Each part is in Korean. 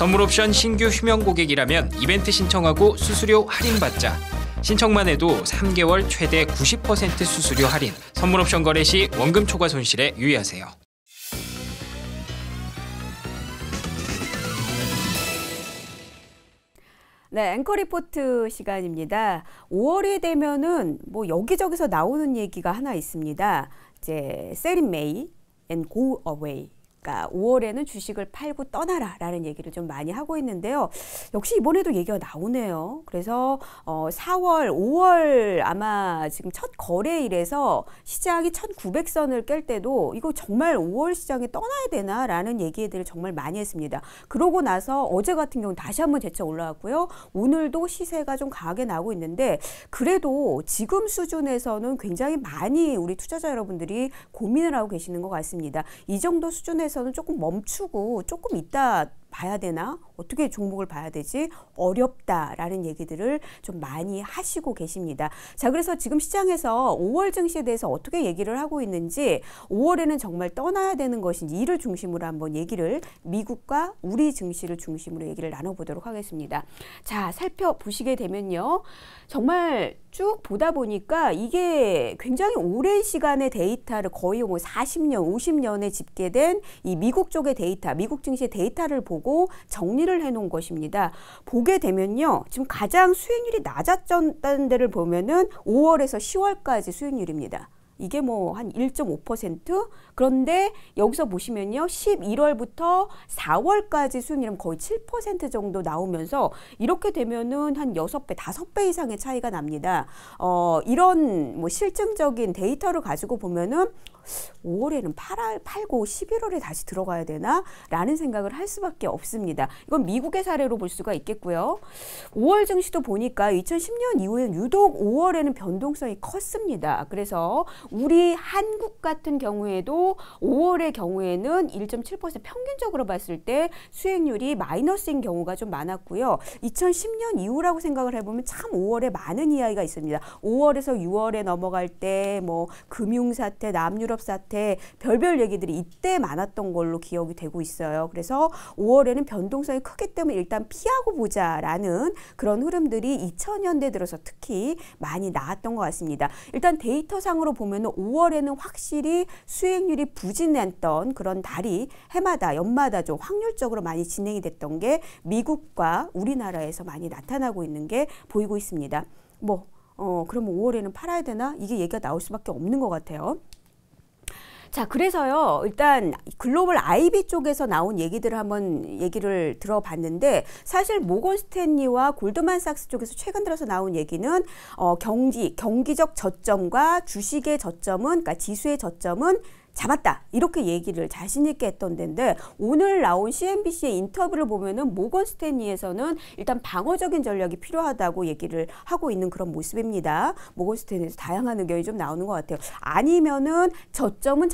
선물 옵션 신규 휴면 고객이라면 이벤트 신청하고 수수료 할인받자. 신청만 해도 3개월 최대 90% 수수료 할인. 선물 옵션 거래 시 원금 초과 손실에 유의하세요. 네, 앵커 리포트 시간입니다. 5월이 되면은 뭐 여기저기서 나오는 얘기가 하나 있습니다. 이제 세린 메이 앤고 어웨이 그러니까 5월에는 주식을 팔고 떠나라 라는 얘기를 좀 많이 하고 있는데요. 역시 이번에도 얘기가 나오네요. 그래서 어 4월, 5월 아마 지금 첫 거래일에서 시장이 1900선을 깰 때도 이거 정말 5월 시장에 떠나야 되나 라는 얘기들을 정말 많이 했습니다. 그러고 나서 어제 같은 경우 는 다시 한번 재차 올라왔고요. 오늘도 시세가 좀 강하게 나오고 있는데 그래도 지금 수준에서는 굉장히 많이 우리 투자자 여러분들이 고민을 하고 계시는 것 같습니다. 이 정도 수준에서 상황서는 조금 멈추고 조금 있다 봐야 되나? 어떻게 종목을 봐야 되지 어렵다라는 얘기들을 좀 많이 하시고 계십니다. 자 그래서 지금 시장에서 5월 증시에 대해서 어떻게 얘기를 하고 있는지 5월에는 정말 떠나야 되는 것인지 이를 중심으로 한번 얘기를 미국과 우리 증시를 중심으로 얘기를 나눠보도록 하겠습니다. 자 살펴보시게 되면요 정말 쭉 보다 보니까 이게 굉장히 오랜 시간의 데이터를 거의 뭐 40년 50년에 집계된 이 미국 쪽의 데이터 미국 증시의 데이터를 보고 정리를 표시를 해놓은 것입니다. 보게 되면요. 지금 가장 수익률이 낮았던 데를 보면은 5월에서 10월까지 수익률입니다. 이게 뭐 한 1.5% 그런데 여기서 보시면요. 11월부터 4월까지 수익률은 거의 7% 정도 나오면서 이렇게 되면은 한 6배, 5배 이상의 차이가 납니다. 어, 이런 뭐 실증적인 데이터를 가지고 보면은 5월에는 팔아, 팔고 11월에 다시 들어가야 되나? 라는 생각을 할 수밖에 없습니다. 이건 미국의 사례로 볼 수가 있겠고요. 5월 증시도 보니까 2010년 이후엔 유독 5월에는 변동성이 컸습니다. 그래서 우리 한국 같은 경우에도 5월의 경우에는 1.7% 평균적으로 봤을 때 수익률이 마이너스인 경우가 좀 많았고요. 2010년 이후라고 생각을 해보면 참 5월에 많은 이야기가 있습니다. 5월에서 6월에 넘어갈 때 뭐 금융사태, 남유럽 기업 사태 별별 얘기들이 이때 많았던 걸로 기억이 되고 있어요. 그래서 5월에는 변동성이 크기 때문에 일단 피하고 보자라는 그런 흐름들이 2000년대 들어서 특히 많이 나왔던 것 같습니다. 일단 데이터상으로 보면 5월에는 확실히 수익률이 부진했던 그런 달이 해마다 연마다 좀 확률적으로 많이 진행이 됐던 게 미국과 우리나라에서 많이 나타나고 있는 게 보이고 있습니다. 뭐, 어, 그럼 5월에는 팔아야 되나? 이게 얘기가 나올 수밖에 없는 것 같아요. 자, 그래서요, 일단 글로벌 IB 쪽에서 나온 얘기들을 한번 얘기를 들어봤는데, 사실 모건 스탠리와 골드만삭스 쪽에서 최근 들어서 나온 얘기는, 어, 경기, 경기적 저점과 주식의 저점은, 그러니까 지수의 저점은 잡았다 이렇게 얘기를 자신 있게 했던 데인데 오늘 나온 CNBC의 인터뷰를 보면은 모건 스탠리에서는 일단 방어적인 전략이 필요하다고 얘기를 하고 있는 그런 모습입니다. 모건 스탠리에서 다양한 의견이 좀 나오는 것 같아요. 아니면은 저점은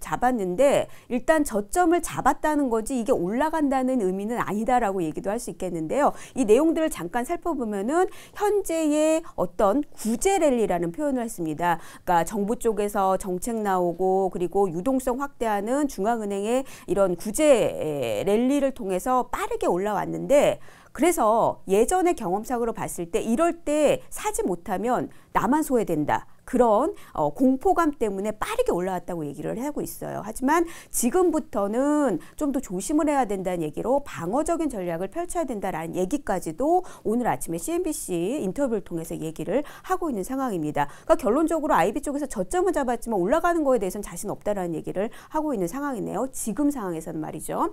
잡았는데 일단 저점을 잡았다는 거지 이게 올라간다는 의미는 아니다라고 얘기도 할 수 있겠는데요. 이 내용들을 잠깐 살펴보면은 현재의 어떤 구제 랠리라는 표현을 했습니다. 그러니까 정부 쪽에서 정책 나오고 그리고 유동성 확대하는 중앙은행의 이런 구제 랠리를 통해서 빠르게 올라왔는데 그래서 예전의 경험상으로 봤을 때 이럴 때 사지 못하면 나만 소외된다. 그런 어, 공포감 때문에 빠르게 올라왔다고 얘기를 하고 있어요. 하지만 지금부터는 좀 더 조심을 해야 된다는 얘기로 방어적인 전략을 펼쳐야 된다라는 얘기까지도 오늘 아침에 CNBC 인터뷰를 통해서 얘기를 하고 있는 상황입니다. 그러니까 결론적으로 IB 쪽에서 저점은 잡았지만 올라가는 거에 대해서는 자신 없다라는 얘기를 하고 있는 상황이네요. 지금 상황에서는 말이죠.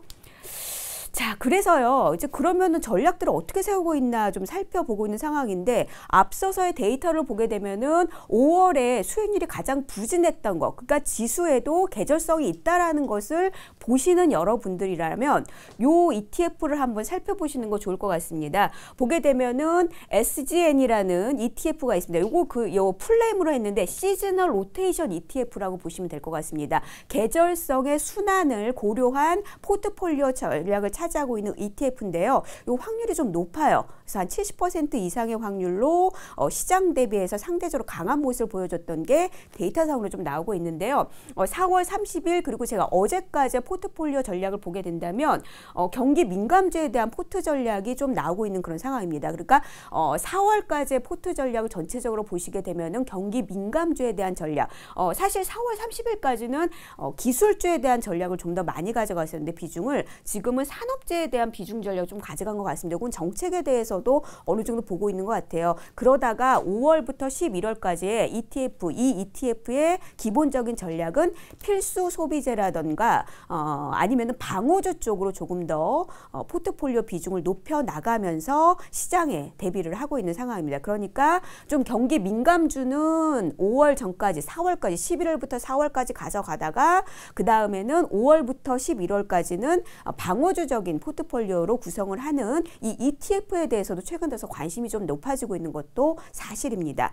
자, 그래서요. 이제 그러면은 전략들을 어떻게 세우고 있나 좀 살펴보고 있는 상황인데 앞서서의 데이터를 보게 되면은 5월에 수익률이 가장 부진했던 것, 그러니까 지수에도 계절성이 있다라는 것을 보시는 여러분들이라면 요 ETF를 한번 살펴보시는 거 좋을 것 같습니다. 보게 되면은 SGN이라는 ETF가 있습니다. 요거 그 요플레임으로 했는데 시즈널 로테이션 ETF라고 보시면 될 것 같습니다. 계절성의 순환을 고려한 포트폴리오 전략을 차지하고 있는 ETF인데요. 이 확률이 좀 높아요. 그래서 한 70% 이상의 확률로 어, 시장 대비해서 상대적으로 강한 모습을 보여줬던 게 데이터상으로 좀 나오고 있는데요. 어, 4월 30일 그리고 제가 어제까지 포트폴리오 전략을 보게 된다면 어, 경기 민감주에 대한 포트 전략이 좀 나오고 있는 그런 상황입니다. 그러니까 어, 4월까지의 포트 전략을 전체적으로 보시게 되면은 경기 민감주에 대한 전략. 어, 사실 4월 30일까지는 어, 기술주에 대한 전략을 좀 더 많이 가져갔었는데 비중을 지금은 산 산업재에 대한 비중 전략 을좀 가져간 것 같습니다. 이건 정책에 대해서도 어느 정도 보고 있는 것 같아요. 그러다가 5월부터 11월까지의 ETF, 이 ETF의 기본적인 전략은 필수 소비재라던가 어, 아니면 방호주 쪽으로 조금 더 어, 포트폴리오 비중을 높여 나가면서 시장에 대비를 하고 있는 상황입니다. 그러니까 좀 경기 민감주는 5월 전까지 4월까지 11월부터 4월까지 가져가다가 그 다음에는 5월부터 11월까지는 방호주 적 전반적인 포트폴리오로 구성을 하는 이 ETF에 대해서도 최근 들어서 관심이 좀 높아지고 있는 것도 사실입니다.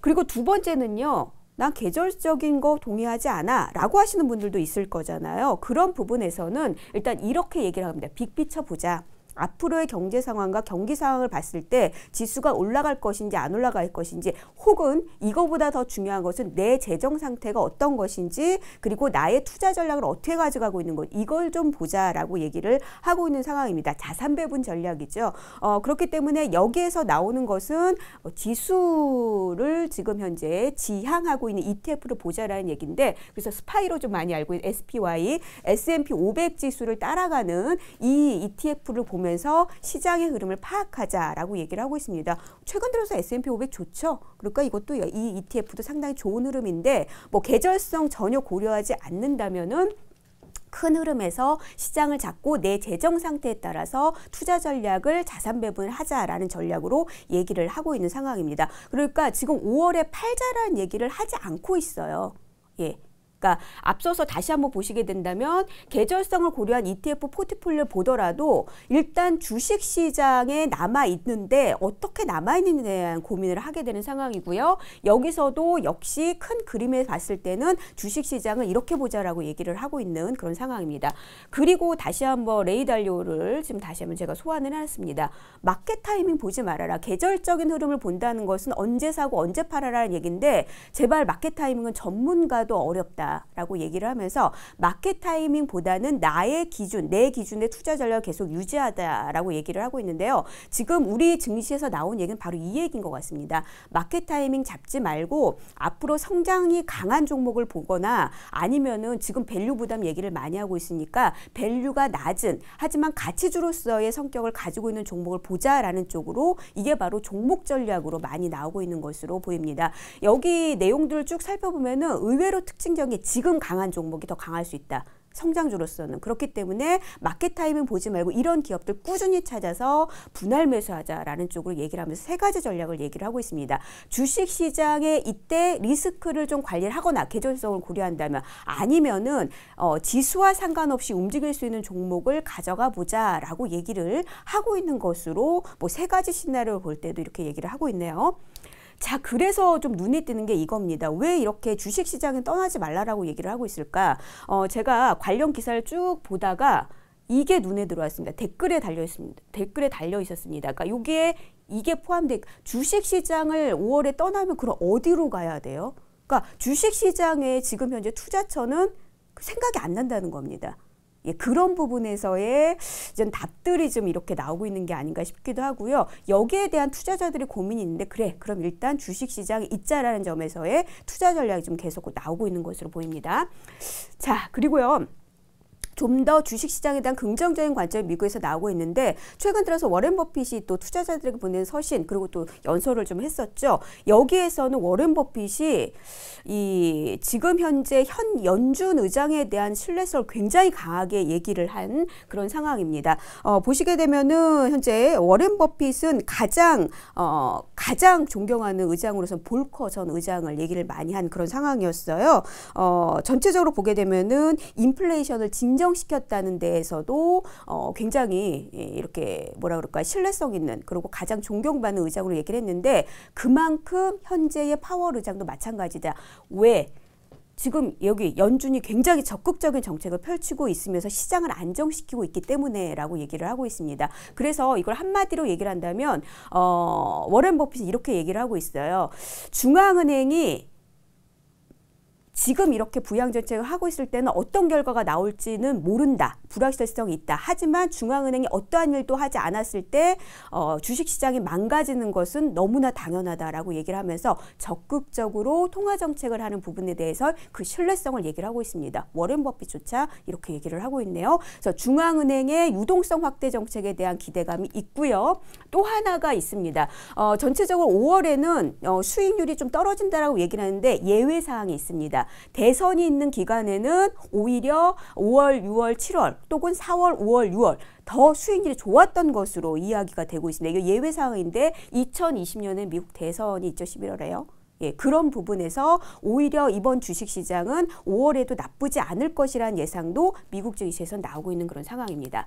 그리고 두 번째는요. 난 계절적인 거 동의하지 않아 라고 하시는 분들도 있을 거잖아요. 그런 부분에서는 일단 이렇게 얘기를 합니다. 빅피쳐 보자. 앞으로의 경제 상황과 경기 상황을 봤을 때 지수가 올라갈 것인지 안 올라갈 것인지 혹은 이거보다 더 중요한 것은 내 재정 상태가 어떤 것인지 그리고 나의 투자 전략을 어떻게 가져가고 있는 것 이걸 좀 보자라고 얘기를 하고 있는 상황입니다. 자산 배분 전략이죠. 어, 그렇기 때문에 여기에서 나오는 것은 지수를 지금 현재 지향하고 있는 e t f 를 보자라는 얘기인데 그래서 스파이로 좀 많이 알고 있는 SPY, S&P 500 지수를 따라가는 이 ETF를 보면 보면서 시장의 흐름을 파악하자라고 얘기를 하고 있습니다. 최근 들어서 S&P 500 좋죠. 그러니까 이것도 이 ETF도 상당히 좋은 흐름인데 뭐 계절성 전혀 고려하지 않는다면은 큰 흐름에서 시장을 잡고 내 재정 상태에 따라서 투자 전략을 자산 배분하자라는 을 전략으로 얘기를 하고 있는 상황입니다. 그러니까 지금 5월에 팔자라는 얘기를 하지 않고 있어요. 예. 그러니까 앞서서 다시 한번 보시게 된다면 계절성을 고려한 ETF 포트폴리오를 보더라도 일단 주식 시장에 남아 있는데 어떻게 남아 있는지에 대한 고민을 하게 되는 상황이고요. 여기서도 역시 큰 그림에 봤을 때는 주식 시장을 이렇게 보자라고 얘기를 하고 있는 그런 상황입니다. 그리고 다시 한번 레이 달료를 지금 다시 한번 제가 소환을 해놨습니다. 마켓 타이밍 보지 말아라. 계절적인 흐름을 본다는 것은 언제 사고 언제 팔아라는 얘기인데 제발 마켓 타이밍은 전문가도 어렵다. 라고 얘기를 하면서 마켓 타이밍보다는 나의 기준, 내 기준의 투자 전략을 계속 유지하다라고 얘기를 하고 있는데요. 지금 우리 증시에서 나온 얘기는 바로 이 얘기인 것 같습니다. 마켓 타이밍 잡지 말고 앞으로 성장이 강한 종목을 보거나 아니면은 지금 밸류 부담 얘기를 많이 하고 있으니까 밸류가 낮은 하지만 가치주로서의 성격을 가지고 있는 종목을 보자라는 쪽으로 이게 바로 종목 전략으로 많이 나오고 있는 것으로 보입니다. 여기 내용들을 쭉 살펴보면은 의외로 특징적인 지금 강한 종목이 더 강할 수 있다. 성장주로서는 그렇기 때문에 마켓 타이밍 보지 말고 이런 기업들 꾸준히 찾아서 분할 매수하자라는 쪽으로 얘기를 하면서 세 가지 전략을 얘기를 하고 있습니다. 주식 시장에 이때 리스크를 좀관리 하거나 계절성을 고려한다면 아니면은 어, 지수와 상관없이 움직일 수 있는 종목을 가져가 보자라고 얘기를 하고 있는 것으로 뭐 세 가지 시나리오를 볼 때도 이렇게 얘기를 하고 있네요. 자, 그래서 좀 눈에 띄는 게 이겁니다. 왜 이렇게 주식 시장은 떠나지 말라라고 얘기를 하고 있을까? 어, 제가 관련 기사를 쭉 보다가 이게 눈에 들어왔습니다. 댓글에 달려 있습니다. 댓글에 달려 있었습니다. 그러니까 여기 이게 포함돼 주식 시장을 5월에 떠나면 그럼 어디로 가야 돼요? 그러니까 주식 시장에 지금 현재 투자처는 생각이 안 난다는 겁니다. 예, 그런 부분에서의 이좀 답들이 좀 이렇게 나오고 있는 게 아닌가 싶기도 하고요. 여기에 대한 투자자들의 고민이 있는데 그래 그럼 일단 주식시장에 있자라는 점에서의 투자 전략이 좀 계속 나오고 있는 것으로 보입니다. 자 그리고요. 좀더 주식시장에 대한 긍정적인 관점이 미국에서 나오고 있는데 최근 들어서 워렌 버핏이 또 투자자들에게 보낸 서신 그리고 또 연설을 좀 했었죠. 여기에서는 워렌 버핏이 이 지금 현재 현 연준 의장에 대한 신뢰성을 굉장히 강하게 얘기를 한 그런 상황입니다. 어, 보시게 되면은 현재 워렌 버핏은 가장 어, 가장 존경하는 의장으로서 볼커 전 의장을 얘기를 많이 한 그런 상황이었어요. 어, 전체적으로 보게 되면은 인플레이션을 진정 활성시켰다는 데에서도 어, 굉장히 예, 이렇게 뭐라 그럴까 신뢰성 있는 그리고 가장 존경받는 의장으로 얘기를 했는데 그만큼 현재의 파워 의장도 마찬가지다. 왜? 지금 여기 연준이 굉장히 적극적인 정책을 펼치고 있으면서 시장을 안정시키고 있기 때문에라고 얘기를 하고 있습니다. 그래서 이걸 한마디로 얘기를 한다면 어, 워렌 버핏이 이렇게 얘기를 하고 있어요. 중앙은행이 지금 이렇게 부양 정책을 하고 있을 때는 어떤 결과가 나올지는 모른다. 불확실성이 있다. 하지만 중앙은행이 어떠한 일도 하지 않았을 때 어, 주식시장이 망가지는 것은 너무나 당연하다라고 얘기를 하면서 적극적으로 통화 정책을 하는 부분에 대해서 그 신뢰성을 얘기를 하고 있습니다. 워렌 버핏조차 이렇게 얘기를 하고 있네요. 그래서 중앙은행의 유동성 확대 정책에 대한 기대감이 있고요. 또 하나가 있습니다. 어, 전체적으로 5월에는 어, 수익률이 좀 떨어진다라고 얘기를 하는데 예외 사항이 있습니다. 대선이 있는 기간에는 오히려 5월, 6월, 7월 또는 4월, 5월, 6월 더 수익률이 좋았던 것으로 이야기가 되고 있습니다. 이게 예외 사항인데 2020년에 미국 대선이 있죠. 11월에요. 예, 그런 부분에서 오히려 이번 주식시장은 5월에도 나쁘지 않을 것이란 예상도 미국 증시에서 나오고 있는 그런 상황입니다.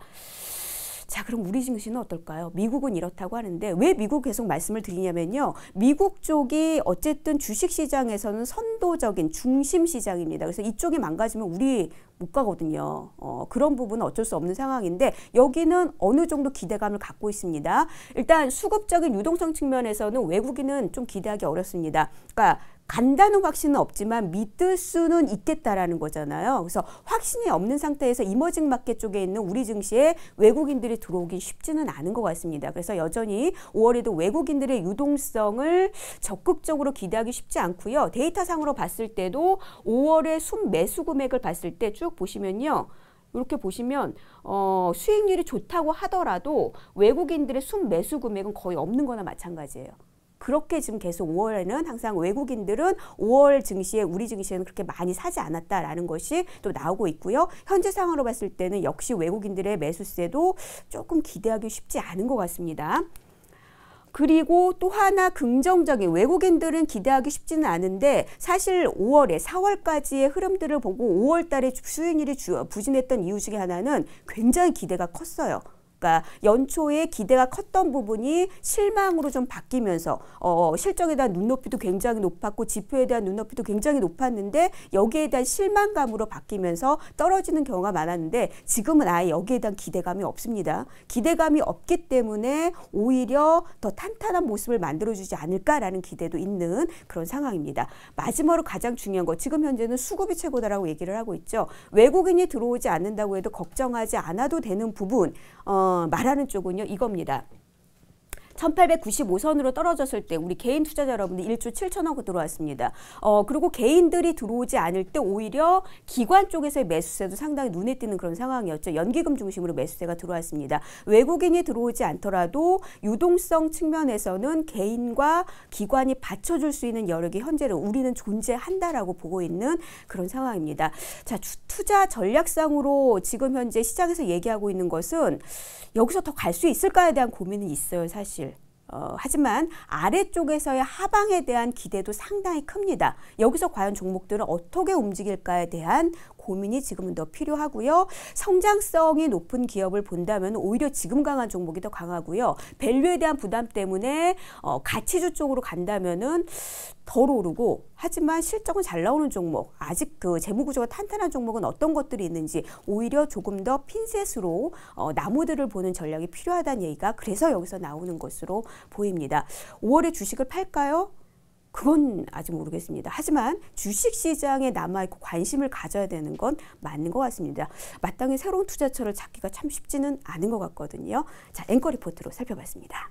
자, 그럼 우리 증시는 어떨까요? 미국은 이렇다고 하는데 왜 미국 계속 말씀을 드리냐면요. 미국 쪽이 어쨌든 주식 시장에서는 선도적인 중심 시장입니다. 그래서 이쪽이 망가지면 우리 못 가거든요. 어, 그런 부분은 어쩔 수 없는 상황인데 여기는 어느 정도 기대감을 갖고 있습니다. 일단 수급적인 유동성 측면에서는 외국인은 좀 기대하기 어렵습니다. 그러니까 간다는 확신은 없지만 믿을 수는 있겠다라는 거잖아요. 그래서 확신이 없는 상태에서 이머징 마켓 쪽에 있는 우리 증시에 외국인들이 들어오기 쉽지는 않은 것 같습니다. 그래서 여전히 5월에도 외국인들의 유동성을 적극적으로 기대하기 쉽지 않고요. 데이터상으로 봤을 때도 5월의 순매수 금액을 봤을 때 쭉 보시면요. 이렇게 보시면 어, 수익률이 좋다고 하더라도 외국인들의 순매수 금액은 거의 없는 거나 마찬가지예요. 그렇게 지금 계속 5월에는 항상 외국인들은 5월 증시에 우리 증시에는 그렇게 많이 사지 않았다라는 것이 또 나오고 있고요. 현재 상황으로 봤을 때는 역시 외국인들의 매수세도 조금 기대하기 쉽지 않은 것 같습니다. 그리고 또 하나 긍정적인 외국인들은 기대하기 쉽지는 않은데 사실 5월에 4월까지의 흐름들을 보고 5월 달에 수익률이 부진했던 이유 중에 하나는 굉장히 기대가 컸어요. 그니까 연초에 기대가 컸던 부분이 실망으로 좀 바뀌면서 어, 실적에 대한 눈높이도 굉장히 높았고 지표에 대한 눈높이도 굉장히 높았는데 여기에 대한 실망감으로 바뀌면서 떨어지는 경우가 많았는데 지금은 아예 여기에 대한 기대감이 없습니다. 기대감이 없기 때문에 오히려 더 탄탄한 모습을 만들어주지 않을까라는 기대도 있는 그런 상황입니다. 마지막으로 가장 중요한 거 지금 현재는 수급이 최고다라고 얘기를 하고 있죠. 외국인이 들어오지 않는다고 해도 걱정하지 않아도 되는 부분 어, 말하는 쪽은요 이겁니다. 1895선으로 떨어졌을 때 우리 개인 투자자 여러분들 1조 7천억 들어왔습니다. 어, 그리고 개인들이 들어오지 않을 때 오히려 기관 쪽에서의 매수세도 상당히 눈에 띄는 그런 상황이었죠. 연기금 중심으로 매수세가 들어왔습니다. 외국인이 들어오지 않더라도 유동성 측면에서는 개인과 기관이 받쳐줄 수 있는 여력이 현재로 우리는 존재한다라고 보고 있는 그런 상황입니다. 자, 투자 전략상으로 지금 현재 시장에서 얘기하고 있는 것은 여기서 더 갈 수 있을까에 대한 고민은 있어요, 사실. 어, 하지만 아래쪽에서의 하방에 대한 기대도 상당히 큽니다. 여기서 과연 종목들은 어떻게 움직일까에 대한 고민이 지금은 더 필요하고요. 성장성이 높은 기업을 본다면 오히려 지금 강한 종목이 더 강하고요. 밸류에 대한 부담 때문에 어, 가치주 쪽으로 간다면은 덜 오르고 하지만 실적은 잘 나오는 종목 아직 그 재무구조가 탄탄한 종목은 어떤 것들이 있는지 오히려 조금 더 핀셋으로 어, 나무들을 보는 전략이 필요하다는 얘기가 그래서 여기서 나오는 것으로 보입니다. 5월에 주식을 팔까요? 그건 아직 모르겠습니다. 하지만 주식 시장에 남아있고 관심을 가져야 되는 건 맞는 것 같습니다. 마땅히 새로운 투자처를 찾기가 참 쉽지는 않은 것 같거든요. 자, 앵커 리포트로 살펴봤습니다.